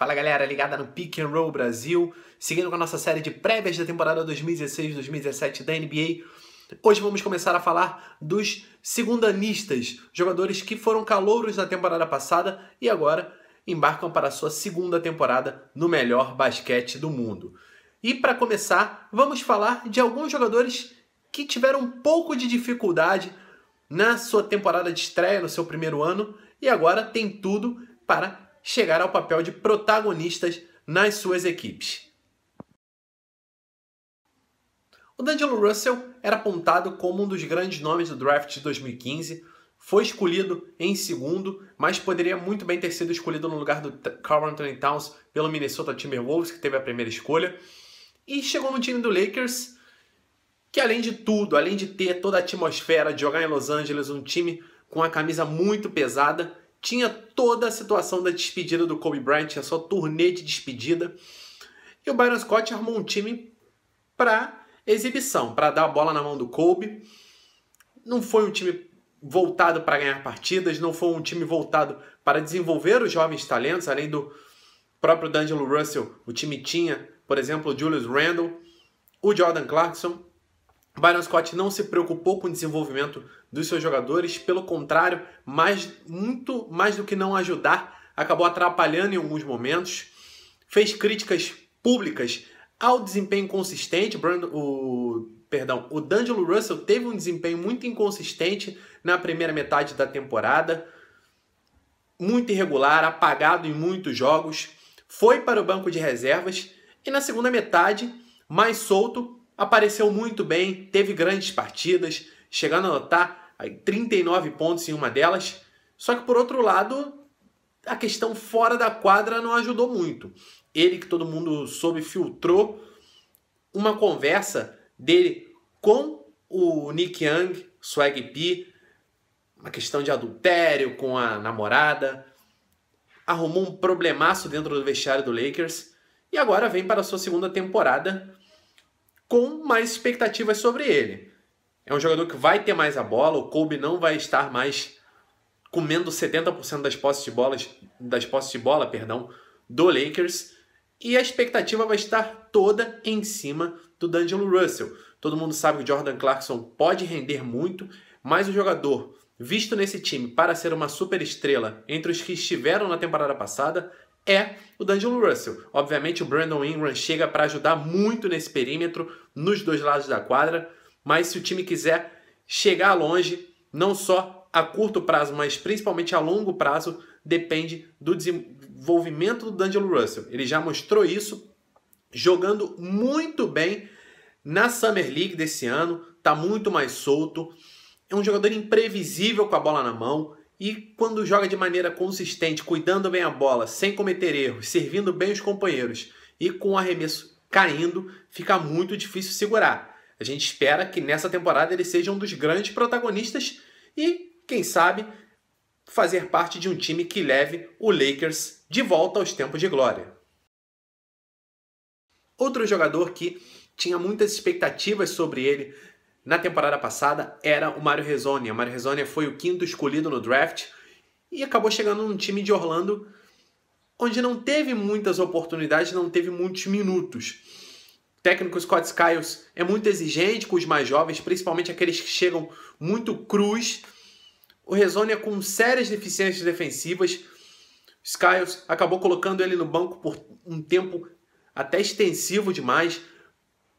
Fala galera, ligada no Pick and Roll Brasil, seguindo com a nossa série de prévias da temporada 2016-2017 da NBA. Hoje vamos começar a falar dos segundanistas, jogadores que foram calouros na temporada passada e agora embarcam para a sua segunda temporada no melhor basquete do mundo. E para começar, vamos falar de alguns jogadores que tiveram um pouco de dificuldade na sua temporada de estreia, no seu primeiro ano, e agora tem tudo para chegar ao papel de protagonistas nas suas equipes. O D'Angelo Russell era apontado como um dos grandes nomes do draft de 2015, foi escolhido em segundo, mas poderia muito bem ter sido escolhido no lugar do Carl Anthony Towns pelo Minnesota Timberwolves, que teve a primeira escolha, e chegou no time do Lakers, que além de tudo, além de ter toda a atmosfera de jogar em Los Angeles, um time com a camisa muito pesada, tinha toda a situação da despedida do Kobe Bryant, tinha só turnê de despedida. E o Byron Scott armou um time para exibição, para dar a bola na mão do Kobe. Não foi um time voltado para ganhar partidas, não foi um time voltado para desenvolver os jovens talentos, além do próprio D'Angelo Russell, o time tinha, por exemplo, o Julius Randle, o Jordan Clarkson Byron Scott não se preocupou com o desenvolvimento dos seus jogadores, pelo contrário, mais, muito mais do que não ajudar, acabou atrapalhando em alguns momentos. Fez críticas públicas ao desempenho consistente. o, perdão, o D'Angelo Russell teve um desempenho muito inconsistente na primeira metade da temporada, muito irregular, apagado em muitos jogos. Foi para o banco de reservas e na segunda metade, mais solto, apareceu muito bem, teve grandes partidas, chegando a anotar 39 pontos em uma delas. Só que por outro lado, a questão fora da quadra não ajudou muito. Ele que todo mundo soube filtrou uma conversa dele com o Nick Young, Swag P, uma questão de adultério com a namorada, arrumou um problemaço dentro do vestiário do Lakers e agora vem para a sua segunda temporada com mais expectativas sobre ele. É um jogador que vai ter mais a bola, o Kobe não vai estar mais comendo 70% das posses de bolas, das posses de bola, perdão, do Lakers, e a expectativa vai estar toda em cima do D'Angelo Russell. Todo mundo sabe que o Jordan Clarkson pode render muito, mas o jogador visto nesse time para ser uma super estrela entre os que estiveram na temporada passada é o D'Angelo Russell. Obviamente, o Brandon Ingram chega para ajudar muito nesse perímetro, nos dois lados da quadra, mas se o time quiser chegar longe, não só a curto prazo, mas principalmente a longo prazo, depende do desenvolvimento do D'Angelo Russell. Ele já mostrou isso jogando muito bem na Summer League desse ano, Está muito mais solto. É um jogador imprevisível com a bola na mão, e quando joga de maneira consistente, cuidando bem a bola, sem cometer erros, servindo bem os companheiros e com o arremesso caindo, fica muito difícil segurar. A gente espera que nessa temporada ele seja um dos grandes protagonistas e, quem sabe, fazer parte de um time que leve o Lakers de volta aos tempos de glória. Outro jogador que tinha muitas expectativas sobre ele na temporada passada era o Mário Rezonia. O Mário Rezonia foi o quinto escolhido no draft e acabou chegando num time de Orlando onde não teve muitas oportunidades, não teve muitos minutos. O técnico Scott Skiles é muito exigente com os mais jovens, principalmente aqueles que chegam muito cruz. O Rezonia é com sérias deficiências defensivas. Skiles acabou colocando ele no banco por um tempo até extensivo demais,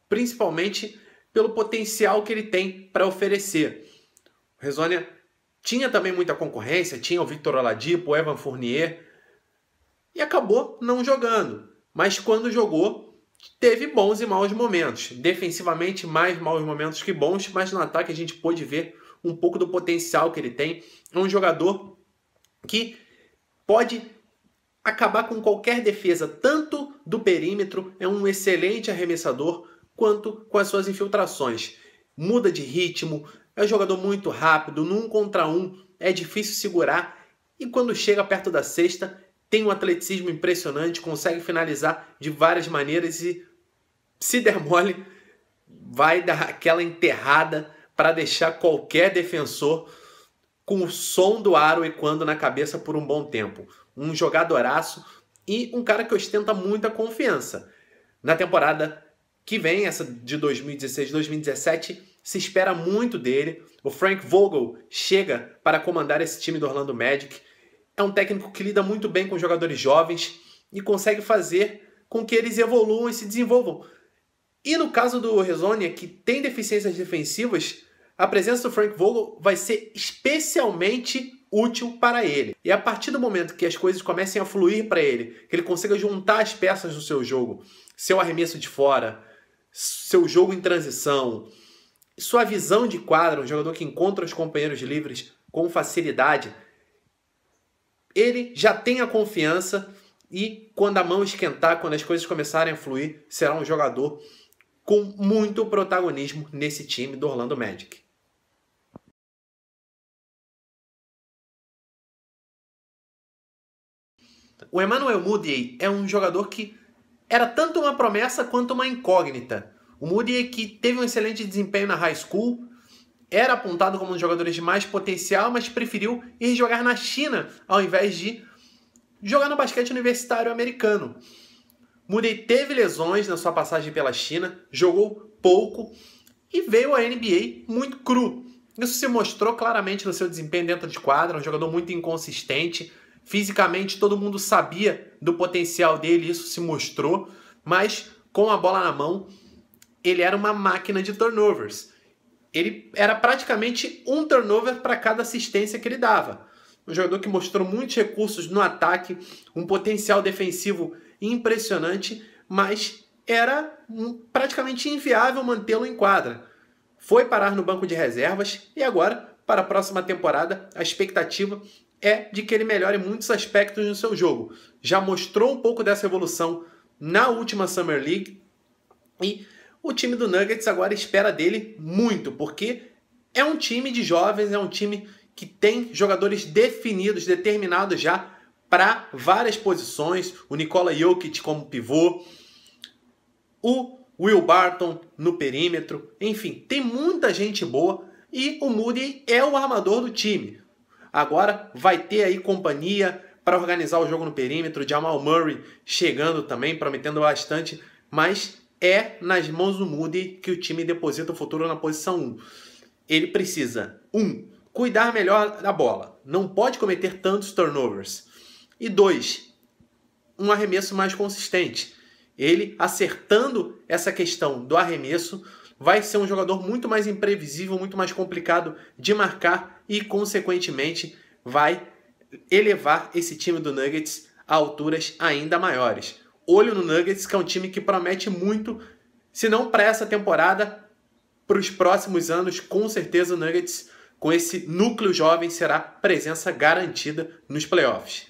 principalmente pelo potencial que ele tem para oferecer. O Resônia tinha também muita concorrência, tinha o Victor Oladipo, o Evan Fournier, e acabou não jogando. Mas quando jogou, teve bons e maus momentos. Defensivamente, mais maus momentos que bons, mas no ataque a gente pôde ver um pouco do potencial que ele tem. É um jogador que pode acabar com qualquer defesa, tanto do perímetro, é um excelente arremessador, quanto com as suas infiltrações. Muda de ritmo, é um jogador muito rápido, num contra um é difícil segurar e quando chega perto da sexta tem um atleticismo impressionante, consegue finalizar de várias maneiras e se der mole vai dar aquela enterrada para deixar qualquer defensor com o som do aro quando na cabeça por um bom tempo. Um jogadoraço e um cara que ostenta muita confiança. Na temporada que vem, essa de 2016, 2017, se espera muito dele. O Frank Vogel chega para comandar esse time do Orlando Magic. É um técnico que lida muito bem com jogadores jovens e consegue fazer com que eles evoluam e se desenvolvam. E no caso do Rezonia, que tem deficiências defensivas, a presença do Frank Vogel vai ser especialmente útil para ele. E a partir do momento que as coisas comecem a fluir para ele, que ele consiga juntar as peças do seu jogo, seu arremesso de fora, seu jogo em transição, sua visão de quadra, um jogador que encontra os companheiros livres com facilidade, ele já tem a confiança e quando a mão esquentar, quando as coisas começarem a fluir, será um jogador com muito protagonismo nesse time do Orlando Magic. O Emmanuel Moody é um jogador que era tanto uma promessa quanto uma incógnita. O Moody, que teve um excelente desempenho na high school, era apontado como um dos jogadores de mais potencial, mas preferiu ir jogar na China ao invés de jogar no basquete universitário americano. Moody teve lesões na sua passagem pela China, jogou pouco e veio à NBA muito cru. Isso se mostrou claramente no seu desempenho dentro de quadra, um jogador muito inconsistente, Fisicamente, todo mundo sabia do potencial dele, isso se mostrou, mas com a bola na mão, ele era uma máquina de turnovers. Ele era praticamente um turnover para cada assistência que ele dava. Um jogador que mostrou muitos recursos no ataque, um potencial defensivo impressionante, mas era praticamente inviável mantê-lo em quadra. Foi parar no banco de reservas e agora, para a próxima temporada, a expectativa é de que ele melhore muitos aspectos no seu jogo. Já mostrou um pouco dessa evolução na última Summer League e o time do Nuggets agora espera dele muito, porque é um time de jovens, é um time que tem jogadores definidos, determinados já para várias posições, o Nikola Jokic como pivô, o Will Barton no perímetro, enfim, tem muita gente boa e o Moody é o armador do time agora vai ter aí companhia para organizar o jogo no perímetro. Jamal Murray chegando também, prometendo bastante, mas é nas mãos do Moody que o time deposita o futuro na posição 1. Ele precisa, 1. Um, cuidar melhor da bola. Não pode cometer tantos turnovers. E 2. Um arremesso mais consistente. Ele acertando essa questão do arremesso vai ser um jogador muito mais imprevisível, muito mais complicado de marcar e, consequentemente, vai elevar esse time do Nuggets a alturas ainda maiores. Olho no Nuggets, que é um time que promete muito, se não para essa temporada, para os próximos anos, com certeza o Nuggets, com esse núcleo jovem, será presença garantida nos playoffs.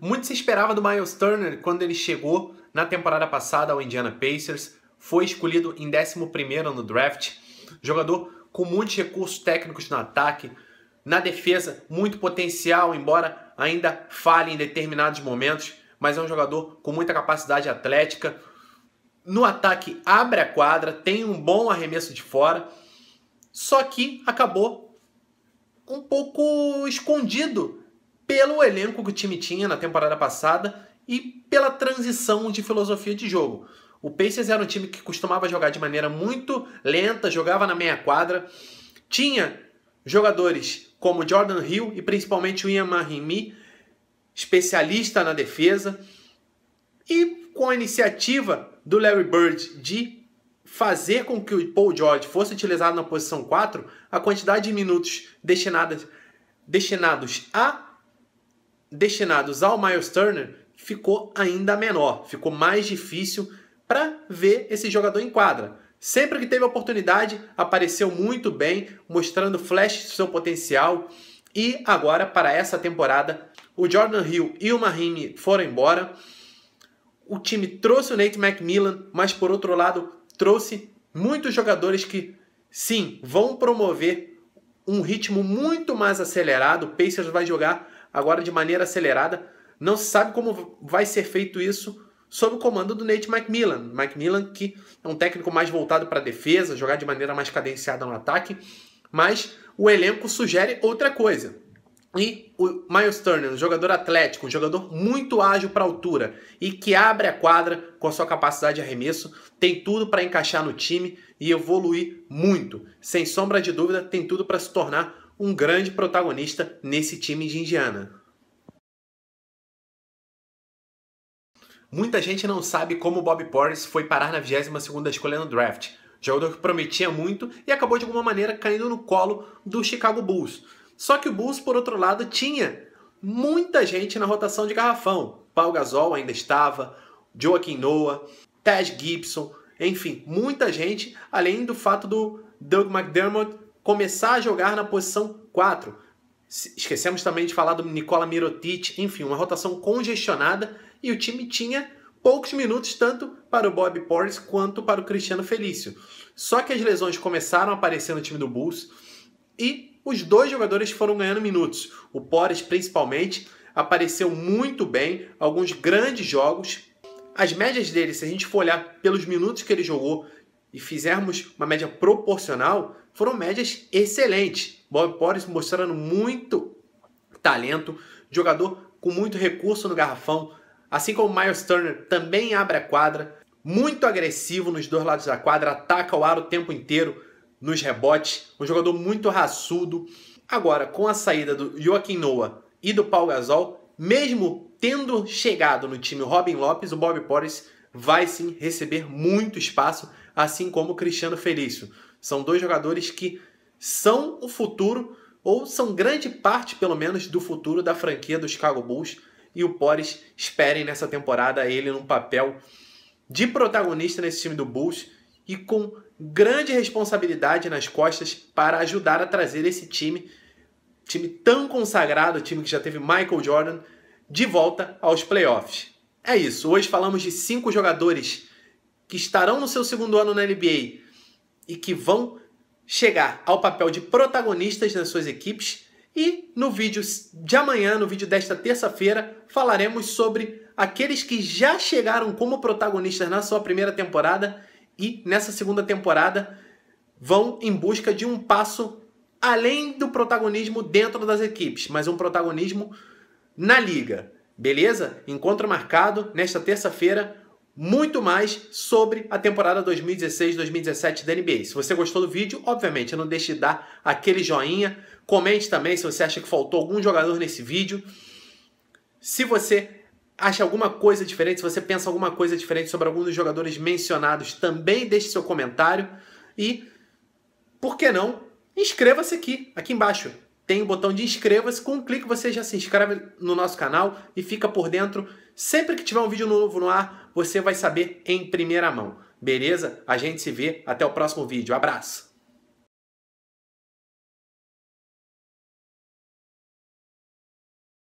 Muito se esperava do Miles Turner quando ele chegou na temporada passada ao Indiana Pacers, foi escolhido em 11 no draft, jogador com muitos recursos técnicos no ataque, na defesa, muito potencial, embora ainda falhe em determinados momentos, mas é um jogador com muita capacidade atlética. No ataque, abre a quadra, tem um bom arremesso de fora, só que acabou um pouco escondido pelo elenco que o time tinha na temporada passada e pela transição de filosofia de jogo. O Pacers era um time que costumava jogar de maneira muito lenta, jogava na meia quadra, tinha jogadores como Jordan Hill e principalmente o Ian Mahimi, especialista na defesa, e com a iniciativa do Larry Bird de fazer com que o Paul George fosse utilizado na posição 4, a quantidade de minutos destinadas, destinados a destinados ao Miles Turner ficou ainda menor, ficou mais difícil para ver esse jogador em quadra. Sempre que teve oportunidade, apareceu muito bem, mostrando flash do seu potencial. E agora, para essa temporada, o Jordan Hill e o Mahimi foram embora. O time trouxe o Nate McMillan, mas por outro lado, trouxe muitos jogadores que, sim, vão promover um ritmo muito mais acelerado. O Pacers vai jogar agora de maneira acelerada. Não se sabe como vai ser feito isso sob o comando do Nate McMillan. McMillan, que é um técnico mais voltado para a defesa, jogar de maneira mais cadenciada no ataque, mas o elenco sugere outra coisa. E o Miles Turner, um jogador atlético, um jogador muito ágil para altura e que abre a quadra com a sua capacidade de arremesso, tem tudo para encaixar no time e evoluir muito. Sem sombra de dúvida, tem tudo para se tornar um grande protagonista nesse time de Indiana. Muita gente não sabe como o Bob Porris foi parar na 22ª escolha no draft. Jogador que prometia muito e acabou de alguma maneira caindo no colo do Chicago Bulls. Só que o Bulls, por outro lado, tinha muita gente na rotação de garrafão. Paul Gasol ainda estava, Joaquim Noah, Taj Gibson, enfim, muita gente, além do fato do Doug McDermott começar a jogar na posição 4. Esquecemos também de falar do Nicola Mirotic, enfim, uma rotação congestionada e o time tinha poucos minutos tanto para o Bob Porris quanto para o Cristiano Felício. Só que as lesões começaram a aparecer no time do Bulls e os dois jogadores foram ganhando minutos. O Porris, principalmente, apareceu muito bem, alguns grandes jogos. As médias dele, se a gente for olhar pelos minutos que ele jogou e fizermos uma média proporcional, foram médias excelentes. Bob Porres mostrando muito talento, jogador com muito recurso no garrafão, assim como Miles Turner também abre a quadra, muito agressivo nos dois lados da quadra, ataca o ar o tempo inteiro nos rebotes, um jogador muito raçudo. Agora, com a saída do Joaquim Noah e do Paul Gasol, mesmo tendo chegado no time Robin Lopes, o Bob Porres vai sim receber muito espaço, assim como o Cristiano Felício. São dois jogadores que são o futuro, ou são grande parte, pelo menos, do futuro da franquia dos Chicago Bulls. E o Pores esperem nessa temporada ele num papel de protagonista nesse time do Bulls e com grande responsabilidade nas costas para ajudar a trazer esse time, time tão consagrado, time que já teve Michael Jordan, de volta aos playoffs. É isso, hoje falamos de cinco jogadores que estarão no seu segundo ano na NBA e que vão chegar ao papel de protagonistas nas suas equipes. E no vídeo de amanhã, no vídeo desta terça-feira, falaremos sobre aqueles que já chegaram como protagonistas na sua primeira temporada e nessa segunda temporada vão em busca de um passo além do protagonismo dentro das equipes, mas um protagonismo na liga. Beleza? Encontro marcado nesta terça-feira muito mais sobre a temporada 2016-2017 da NBA. Se você gostou do vídeo, obviamente, não deixe de dar aquele joinha. Comente também se você acha que faltou algum jogador nesse vídeo. Se você acha alguma coisa diferente, se você pensa alguma coisa diferente sobre algum dos jogadores mencionados, também deixe seu comentário. E, por que não, inscreva-se aqui, aqui embaixo. Tem o um botão de inscreva-se. Com um clique você já se inscreve no nosso canal e fica por dentro Sempre que tiver um vídeo novo no ar, você vai saber em primeira mão. Beleza? A gente se vê. Até o próximo vídeo. Abraço!